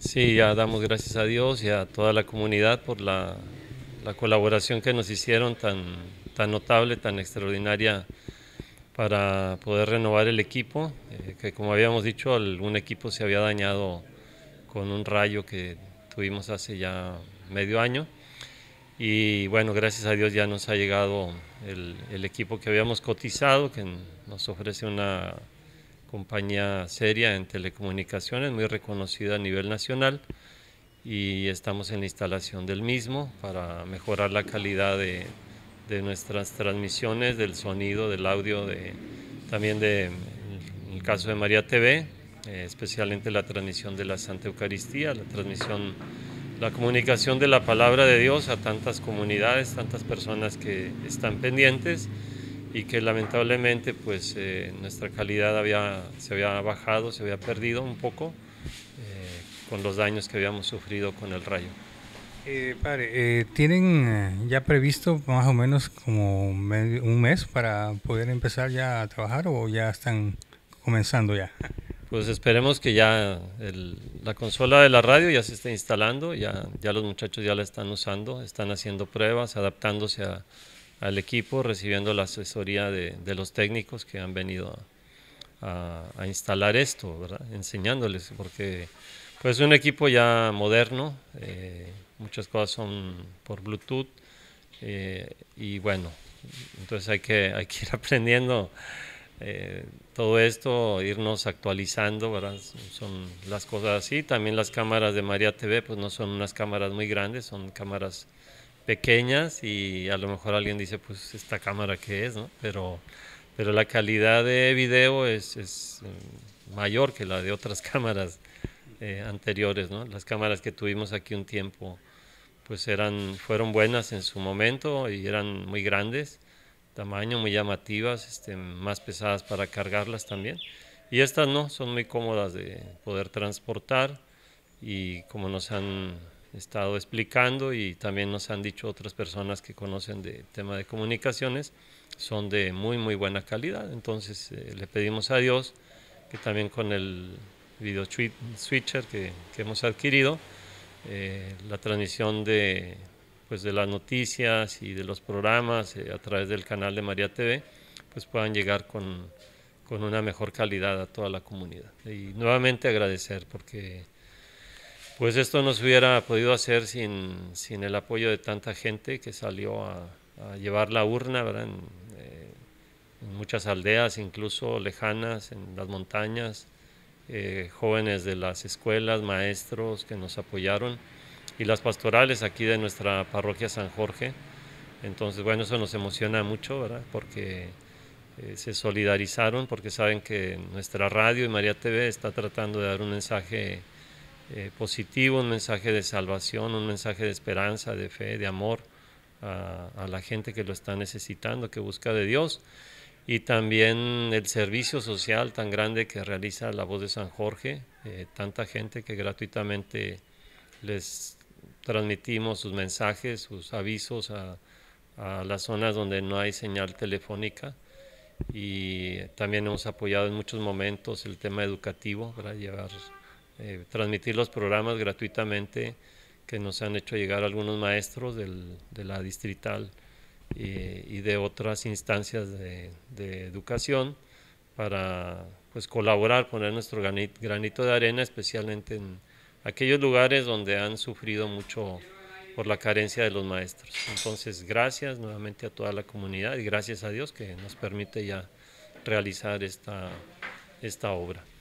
Sí, ya damos gracias a Dios y a toda la comunidad por la, la colaboración que nos hicieron tan, tan notable, tan extraordinaria para poder renovar el equipo, eh, que como habíamos dicho, algún equipo se había dañado con un rayo que tuvimos hace ya medio año. Y bueno, gracias a Dios ya nos ha llegado el equipo que habíamos cotizado, que nos ofrece una compañía seria en telecomunicaciones, muy reconocida a nivel nacional y estamos en la instalación del mismo para mejorar la calidad de, de nuestras transmisiones, del sonido, del audio, de, también de, el caso de María TV, eh, especialmente la transmisión de la Santa Eucaristía, la transmisión, la comunicación de la palabra de Dios a tantas comunidades, tantas personas que están pendientes y que lamentablemente pues eh, nuestra calidad había, se había bajado, se había perdido un poco eh, con los daños que habíamos sufrido con el rayo. Eh, padre, ¿tienen ya previsto más o menos como un mes para poder empezar ya a trabajar o ya están comenzando ya? Pues esperemos que ya la consola de la radio ya se esté instalando, ya, ya los muchachos ya la están usando, están haciendo pruebas, adaptándose a, al equipo, recibiendo la asesoría de, los técnicos que han venido a, instalar esto, enseñándoles, porque pues es un equipo ya moderno, eh, muchas cosas son por Bluetooth eh, y bueno, entonces hay que, ir aprendiendo. Eh, todo esto, irnos actualizando, Son las cosas así. También las cámaras de María TV, pues no son unas cámaras muy grandes, son cámaras pequeñas y a lo mejor alguien dice, pues esta cámara que es, ¿no? Pero, pero la calidad de video es, es eh, mayor que la de otras cámaras eh, anteriores, ¿no? Las cámaras que tuvimos aquí un tiempo, pues eran, fueron buenas en su momento y eran muy grandes, tamaño, muy llamativas, este, más pesadas para cargarlas también. Y estas no, son muy cómodas de poder transportar y como nos han estado explicando y también nos han dicho otras personas que conocen de tema de comunicaciones, son de muy, muy buena calidad. Entonces eh, le pedimos a Dios que también con el video switcher que, hemos adquirido, eh, la transmisión de, pues de las noticias y de los programas eh, a través del canal de María TV, pues puedan llegar con, con una mejor calidad a toda la comunidad. Y nuevamente agradecer porque pues esto no se hubiera podido hacer sin, el apoyo de tanta gente que salió a, llevar la urna, eh, En, muchas aldeas, incluso lejanas, en las montañas, eh, jóvenes de las escuelas, maestros que nos apoyaron y las pastorales aquí de nuestra parroquia San Jorge. Entonces, bueno, eso nos emociona mucho, ¿verdad? Porque eh, se solidarizaron, porque saben que nuestra radio y María TV está tratando de dar un mensaje eh, positivo, un mensaje de salvación, un mensaje de esperanza, de fe, de amor a, la gente que lo está necesitando, que busca de Dios. Y también el servicio social tan grande que realiza la voz de San Jorge, eh, tanta gente que gratuitamente les transmitimos sus mensajes, sus avisos a, a las zonas donde no hay señal telefónica y también hemos apoyado en muchos momentos el tema educativo, para llevar eh, transmitir los programas gratuitamente que nos han hecho llegar algunos maestros de la distrital eh, y de otras instancias de, educación para pues colaborar, poner nuestro granito de arena, especialmente en aquellos lugares donde han sufrido mucho por la carencia de los maestros. Entonces, gracias nuevamente a toda la comunidad y gracias a Dios que nos permite ya realizar esta obra.